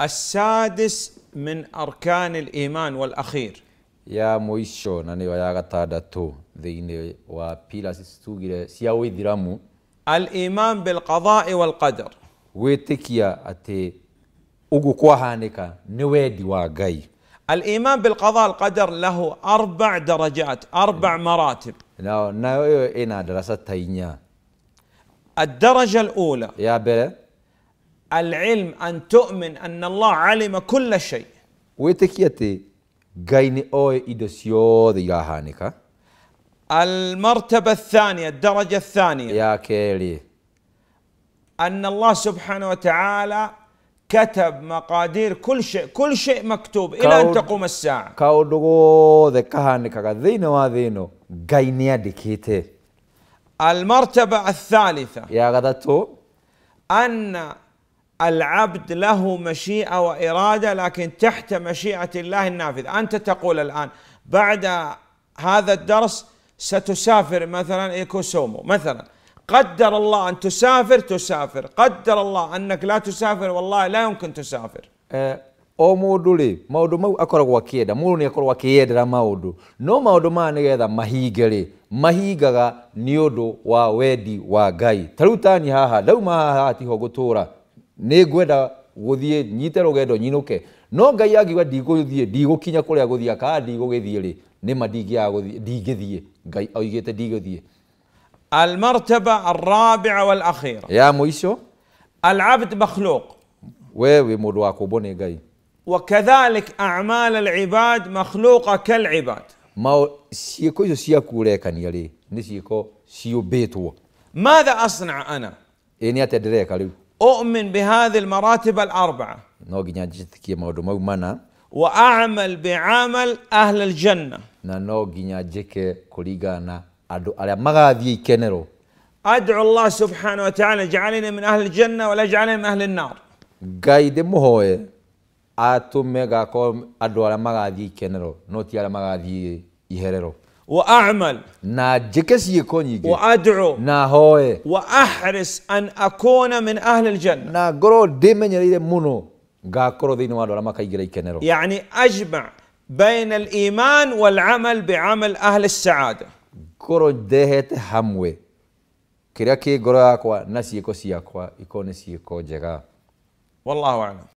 السادس من أركان الإيمان والأخير يا مويشو ناني ويا غتادا تو ذيني وبيلا سيستوغير سياوي درامو الإيمان بالقضاء والقدر ويتكيا أتي أغو كوهانيكا نويدي واغاي الإيمان بالقضاء والقدر له أربع درجات أربع مراتب ناو ناو إينا درسة تاينيا الدرجة الأولى يا بيلا العلم أن تؤمن أن الله علم كل شيء ويتكيتي غايني أوي إدسيو دي ياهانيكا المرتبة الثانية الدرجة الثانية يا كيري أن الله سبحانه وتعالى كتب مقادير كل شيء كل شيء مكتوب إلى أن تقوم الساعة كاودغو ذكهانيكا ذينو وذينو غايني أدكيتي المرتبة الثالثة يا غدتو أن العبد له مشيئة وإرادة لكن تحت مشيئة الله النافذة أنت تقول الآن بعد هذا الدرس ستسافر مثلا إيكوسومو مثلا قدر الله أن تسافر تسافر قدر الله أنك لا تسافر والله لا يمكن تسافر o mudu li maudu mau akora kwa kieda mulu ni akora kieda na maudu no maudu ma ni geda mahiga li mahiga ga niodo wa wedi wa gai taruta ni nä ngwenda gå thiä nyite rå nyinå no ngai agiwa ndigå thie ndigå kinya kå rä a gå thia kaa ndigå gä thiä rä nä ma ndingä thiä ngai oigä te ndigå thiä المرتبة الرابعة والأخيرة يا مويسو العبد مخلوق وي مود واكوبوني جاي وكذلك أعمال العباد مخلوقة كالعباد ما سيكو سيكو ريكان يلي نسيكو سيو بيتو ماذا أصنع أنا إني أتدريك عليه اؤمن بهذه المراتب الاربعه واعمل بعمل اهل الجنه ادعو الله سبحانه وتعالى اجعلني من اهل الجنه ولا اجعلني من اهل النار قايد مهوي اتو ميغا كوم ادو مغادي كينرو نوتي مغادي يهررو وأعمل نا جكس يكون يجي وأدعو نا هوي وأحرص أن أكون من أهل الجنة نا ناقرو ديمن يريد منو قاكرو ذي نوالو لما كيجري كنرو يعني أجمع بين الإيمان والعمل بعمل أهل السعادة قرو دهت هموي كريكي قرو أكوا نسيكو سيكوا يكون سيكو جغا والله أعلم